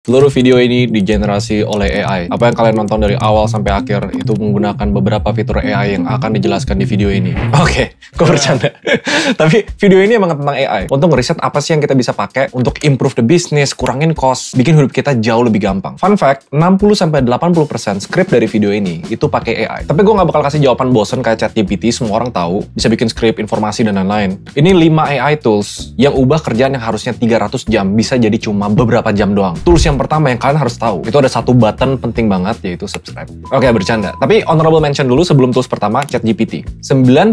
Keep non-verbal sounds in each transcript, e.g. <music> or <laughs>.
Seluruh video ini digenerasi oleh AI. Apa yang kalian nonton dari awal sampai akhir itu menggunakan beberapa fitur AI yang akan dijelaskan di video ini. <laughs> Oke, okay, gue bercanda. <laughs> Tapi video ini emang tentang AI. Untuk ngeriset apa sih yang kita bisa pakai untuk improve the business, kurangin cost, bikin hidup kita jauh lebih gampang. Fun fact, 60-80% script dari video ini itu pakai AI. Tapi gue gak bakal kasih jawaban bosen kayak chat GPT, semua orang tahu, bisa bikin script, informasi, dan lain-lain. Ini 5 AI tools yang ubah kerjaan yang harusnya 300 jam bisa jadi cuma beberapa jam doang. Tools yang pertama yang kalian harus tahu itu ada satu button penting banget yaitu subscribe. Oke okay, bercanda. Tapi honorable mention dulu sebelum tools pertama chat lima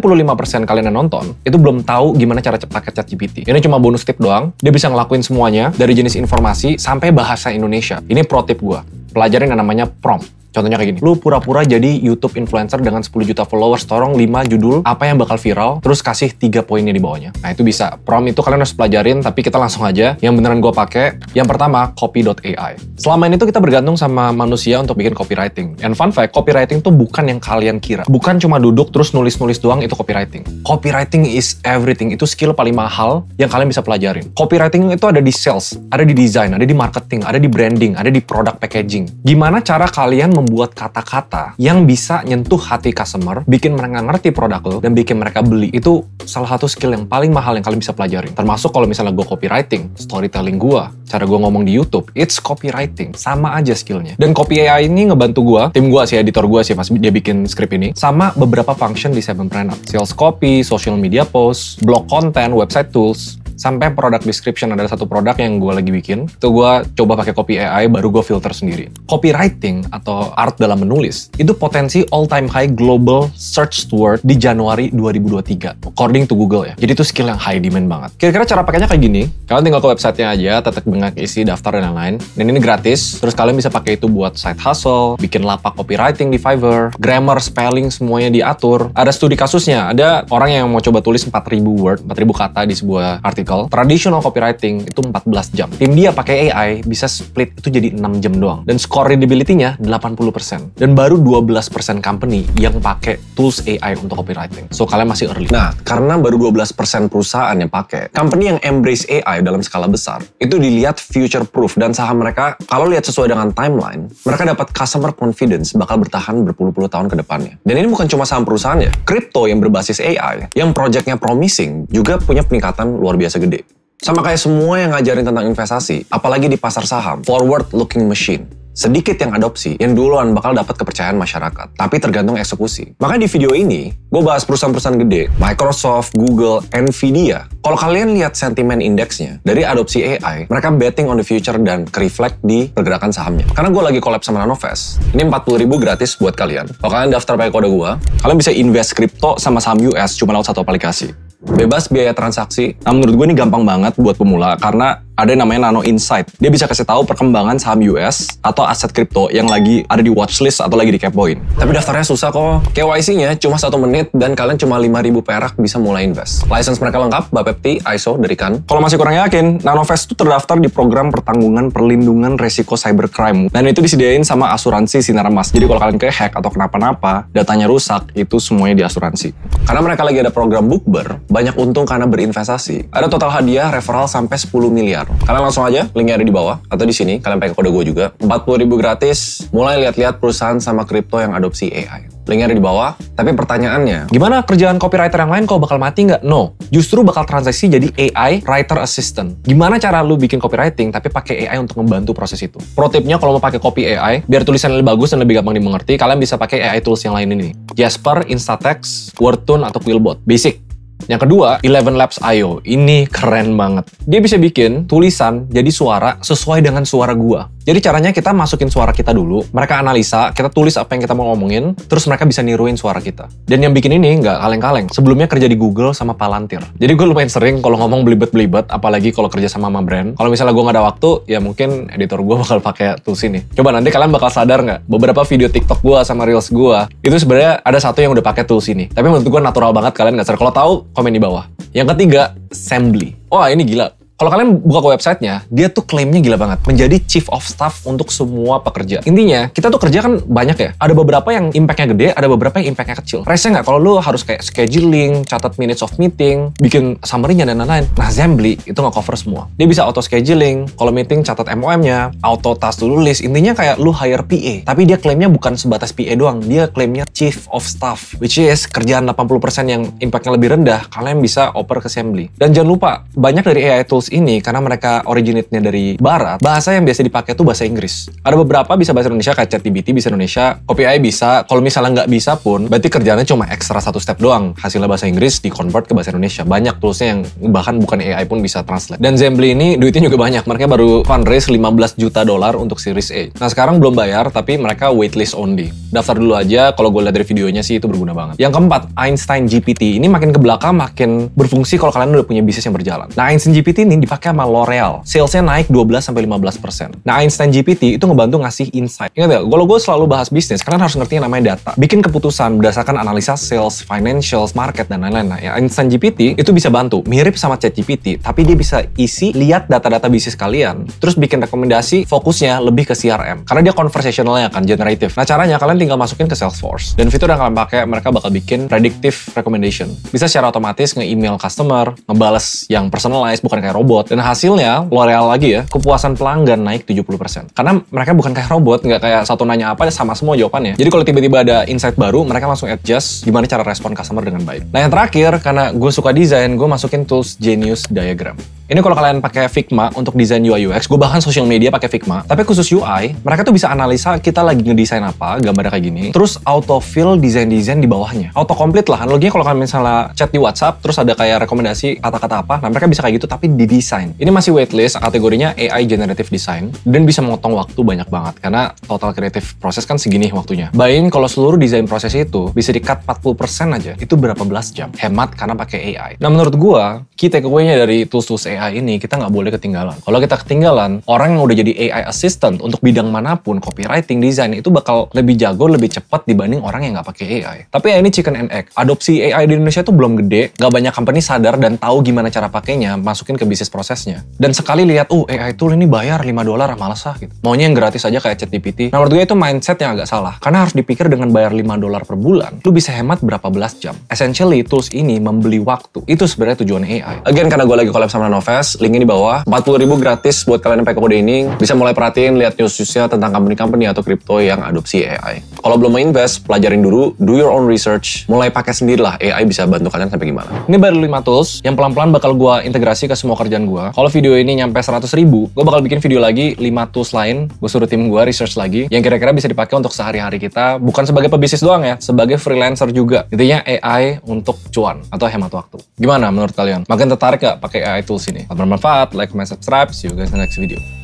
95% kalian yang nonton itu belum tahu gimana cara cepat pakai GPT Ini cuma bonus tip doang. Dia bisa ngelakuin semuanya dari jenis informasi sampai bahasa Indonesia. Ini pro tip gue. Pelajarin yang namanya prompt. Contohnya kayak gini, lu pura-pura jadi YouTube influencer dengan 10 juta followers, tolong 5 judul, apa yang bakal viral, terus kasih 3 poinnya di bawahnya. Nah itu bisa, Prom itu kalian harus pelajarin, tapi kita langsung aja. Yang beneran gue pakai, yang pertama, copy.ai. Selama ini tuh kita bergantung sama manusia untuk bikin copywriting. And fun fact, copywriting tuh bukan yang kalian kira. Bukan cuma duduk terus nulis-nulis doang itu copywriting. Copywriting is everything, itu skill paling mahal yang kalian bisa pelajarin. Copywriting itu ada di sales, ada di design, ada di marketing, ada di branding, ada di product packaging. Gimana cara kalian membuat kata-kata yang bisa nyentuh hati customer, bikin mereka ngerti produk lo, dan bikin mereka beli. Itu salah satu skill yang paling mahal yang kalian bisa pelajari. Termasuk kalau misalnya gue copywriting, storytelling gue, cara gue ngomong di Youtube, it's copywriting. Sama aja skillnya. Dan copy AI ini ngebantu gue, tim gue sih, editor gue sih pas dia bikin script ini, sama beberapa function di Sevenpreneur. Sales copy, social media post, blog content, website tools, sampai product description ada satu produk yang gue lagi bikin itu gue coba pakai copy AI baru gue filter sendiri copywriting atau art dalam menulis itu potensi all time high global search word di Januari 2023 according to Google ya jadi itu skill yang high demand banget kira-kira cara pakainya kayak gini kalian tinggal ke websitenya aja tetek bengak isi daftar dan lain-lain dan ini gratis terus kalian bisa pakai itu buat side hustle bikin lapak copywriting di Fiverr grammar spelling semuanya diatur ada studi kasusnya ada orang yang mau coba tulis 4000 word 4000 kata di sebuah artikel technical, traditional copywriting itu 14 jam. Tim dia pakai AI bisa split itu jadi 6 jam doang. Dan score readability-nya 80%. Dan baru 12% company yang pakai tools AI untuk copywriting. So kalian masih early. Nah, karena baru 12% perusahaan yang pakai, company yang embrace AI dalam skala besar, itu dilihat future proof dan saham mereka kalau lihat sesuai dengan timeline, mereka dapat customer confidence bakal bertahan berpuluh-puluh tahun ke depannya. Dan ini bukan cuma saham perusahaannya ya. Kripto yang berbasis AI, yang projectnya promising, juga punya peningkatan luar biasa segede. Sama kayak semua yang ngajarin tentang investasi, apalagi di pasar saham, forward looking machine. Sedikit yang adopsi, yang duluan bakal dapat kepercayaan masyarakat, tapi tergantung eksekusi. Makanya di video ini, gue bahas perusahaan-perusahaan gede, Microsoft, Google, Nvidia, kalau kalian lihat sentimen indeksnya dari adopsi AI, mereka betting on the future dan reflect di pergerakan sahamnya. Karena gue lagi collab sama Nanofest, ini 40 ribu gratis buat kalian. Kalau kalian daftar pakai kode gue, kalian bisa invest crypto sama saham US cuma lewat satu aplikasi. Bebas biaya transaksi. Nah menurut gue ini gampang banget buat pemula karena ada yang namanya Nano Insight. Dia bisa kasih tahu perkembangan saham US atau aset kripto yang lagi ada di watchlist atau lagi di capoin. Tapi daftarnya susah kok. KYC-nya cuma satu menit dan kalian cuma 5.000 perak bisa mulai invest. License mereka lengkap, Pepti, ISO dari Kan. Kalau masih kurang yakin, Nanovest itu terdaftar di program pertanggungan perlindungan resiko cybercrime. Dan itu disediain sama asuransi Sinar Mas. Jadi kalau kalian kehack atau kenapa-napa, datanya rusak, itu semuanya di asuransi. Karena mereka lagi ada program bookber banyak untung karena berinvestasi. Ada total hadiah referral sampai 10 miliar. Kalian langsung aja, linknya ada di bawah, atau di sini, kalian pakai kode gue juga. 40 ribu gratis, mulai lihat-lihat perusahaan sama kripto yang adopsi AI. Linknya ada di bawah. Tapi pertanyaannya, gimana kerjaan copywriter yang lain kok bakal mati nggak? No. Justru bakal transaksi jadi AI Writer Assistant. Gimana cara lu bikin copywriting tapi pakai AI untuk membantu proses itu? Pro tipnya kalau mau pakai copy AI, biar tulisan lebih bagus dan lebih gampang dimengerti, kalian bisa pakai AI tools yang lain ini. Jasper, Instatext, Wordtune, atau Quillbot. Basic. Yang kedua, Eleven Labs IO. Ini keren banget. Dia bisa bikin tulisan jadi suara sesuai dengan suara gua. Jadi caranya kita masukin suara kita dulu, mereka analisa, kita tulis apa yang kita mau ngomongin, terus mereka bisa niruin suara kita. Dan yang bikin ini nggak kaleng-kaleng. Sebelumnya kerja di Google sama Palantir. Jadi gue lumayan sering kalau ngomong belibet-belibet, apalagi kalau kerja sama sama brand. Kalau misalnya gue nggak ada waktu, ya mungkin editor gue <laughs> bakal pakai tools ini. Coba nanti kalian bakal sadar nggak, beberapa video TikTok gue sama Reels gue, itu sebenarnya ada satu yang udah pakai tools ini. Tapi menurut gue natural banget kalian nggak sadar. Kalau tahu, komen di bawah. Yang ketiga, Assembly. Wah ini gila, kalau kalian buka ke websitenya, dia tuh klaimnya gila banget. Menjadi chief of staff untuk semua pekerja. Intinya, kita tuh kerja kan banyak ya. Ada beberapa yang impactnya gede, ada beberapa yang impactnya kecil. Rasanya nggak kalau lu harus kayak scheduling, catat minutes of meeting, bikin summary-nya dan lain-lain. Nah, Zambly itu nggak cover semua. Dia bisa auto scheduling, kalau meeting catat MOM-nya, auto task to list. Intinya kayak lu hire PA. Tapi dia klaimnya bukan sebatas PA doang. Dia klaimnya chief of staff, which is kerjaan 80% yang impactnya lebih rendah, kalian bisa oper ke Zambly. Dan jangan lupa, banyak dari AI tools ini karena mereka originate-nya dari barat, bahasa yang biasa dipakai tuh bahasa Inggris. Ada beberapa bisa bahasa Indonesia kayak ChatGPT bisa Indonesia, OPI bisa. Kalau misalnya nggak bisa pun, berarti kerjanya cuma ekstra satu step doang. Hasilnya bahasa Inggris di convert ke bahasa Indonesia. Banyak toolsnya yang bahkan bukan AI pun bisa translate. Dan Zembly ini duitnya juga banyak. Mereka baru fundraise 15 juta dolar untuk Series A. Nah sekarang belum bayar, tapi mereka waitlist only. Daftar dulu aja. Kalau gue lihat dari videonya sih itu berguna banget. Yang keempat, Einstein GPT ini makin ke belakang makin berfungsi kalau kalian udah punya bisnis yang berjalan. Nah Einstein GPT ini yang dipakai sama L'Oreal. Salesnya naik 12-15%. Nah, Einstein GPT itu ngebantu ngasih insight. Ingat ya, kalau gue selalu bahas bisnis, kalian harus ngerti yang namanya data. Bikin keputusan berdasarkan analisa sales, financials, market, dan lain-lain. Nah, ya, Einstein GPT itu bisa bantu. Mirip sama ChatGPT, tapi dia bisa isi, lihat data-data bisnis kalian, terus bikin rekomendasi fokusnya lebih ke CRM. Karena dia conversational conversational-nya kan, generatif. Nah, caranya kalian tinggal masukin ke Salesforce. Dan fitur yang kalian pakai, mereka bakal bikin predictive recommendation. Bisa secara otomatis nge-email customer, ngebales yang personalized, bukan kayak robot robot. Dan hasilnya, L'Oreal lagi ya, kepuasan pelanggan naik 70%. Karena mereka bukan kayak robot, nggak kayak satu nanya apa, ya sama semua jawabannya. Jadi kalau tiba-tiba ada insight baru, mereka langsung adjust gimana cara respon customer dengan baik. Nah yang terakhir, karena gue suka desain, gue masukin tools Genius Diagram. Ini kalau kalian pakai Figma untuk desain UI UX, gue bahkan social media pakai Figma. Tapi khusus UI, mereka tuh bisa analisa kita lagi ngedesain apa, gambar kayak gini, terus auto fill desain-desain di bawahnya. auto Autocomplete lah, analoginya kalau kalian misalnya chat di WhatsApp, terus ada kayak rekomendasi kata-kata apa, nah mereka bisa kayak gitu tapi didesain. Ini masih waitlist, kategorinya AI Generative Design, dan bisa mengotong waktu banyak banget, karena total creative proses kan segini waktunya. Bayangin kalau seluruh desain proses itu bisa di-cut 40% aja, itu berapa belas jam. Hemat karena pakai AI. Nah menurut gue, key takeaway-nya dari tools-tools AI AI ini kita nggak boleh ketinggalan. Kalau kita ketinggalan, orang yang udah jadi AI assistant untuk bidang manapun, copywriting, desain itu bakal lebih jago, lebih cepat dibanding orang yang nggak pakai AI. Tapi ya ini chicken and egg. Adopsi AI di Indonesia itu belum gede, nggak banyak company sadar dan tahu gimana cara pakainya, masukin ke bisnis prosesnya. Dan sekali lihat, uh AI tool ini bayar 5 dolar, malas ah gitu. Maunya yang gratis aja kayak ChatGPT. Nah menurut gue itu mindset yang agak salah, karena harus dipikir dengan bayar 5 dolar per bulan, lu bisa hemat berapa belas jam. Essentially, tools ini membeli waktu. Itu sebenarnya tujuan AI. Again, karena gue lagi collab sama Nova, Fest, linknya di bawah. 40 ribu gratis buat kalian yang pakai kode ini. Bisa mulai perhatiin, lihat news-newsnya tentang company-company atau crypto yang adopsi AI. Kalau belum mau invest, pelajarin dulu, do your own research, mulai pakai sendirilah AI bisa bantu kalian sampai gimana. Ini baru 5 tools yang pelan-pelan bakal gue integrasi ke semua kerjaan gue. Kalau video ini nyampe 100 ribu, gue bakal bikin video lagi 5 tools lain, gue suruh tim gue research lagi, yang kira-kira bisa dipakai untuk sehari-hari kita, bukan sebagai pebisnis doang ya, sebagai freelancer juga. Intinya AI untuk cuan atau hemat waktu. Gimana menurut kalian? Makin tertarik gak pakai AI tools ini? ini. Bermanfaat, like, comment, subscribe. See you guys in the next video.